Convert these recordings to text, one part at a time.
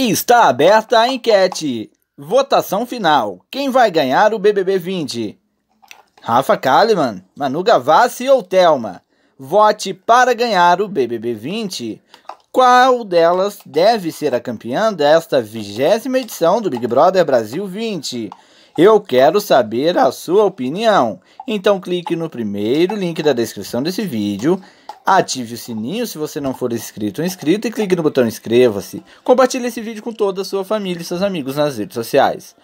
Está aberta a enquete. Votação final. Quem vai ganhar o BBB 20? Rafa Kalimann, Manu Gavassi ou Telma? Vote para ganhar o BBB 20. Qual delas deve ser a campeã desta vigésima edição do Big Brother Brasil 20? Eu quero saber a sua opinião. Então clique no primeiro link da descrição desse vídeo Ative o sininho se você não for inscrito ou inscrito e clique no botão inscreva-se. Compartilhe esse vídeo com toda a sua família e seus amigos nas redes sociais.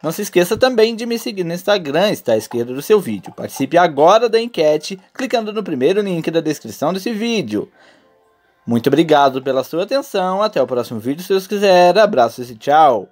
Não se esqueça também de me seguir no Instagram, está à esquerda do seu vídeo. Participe agora da enquete clicando no primeiro link da descrição desse vídeo. Muito obrigado pela sua atenção, até o próximo vídeo se Deus quiser, abraços e tchau!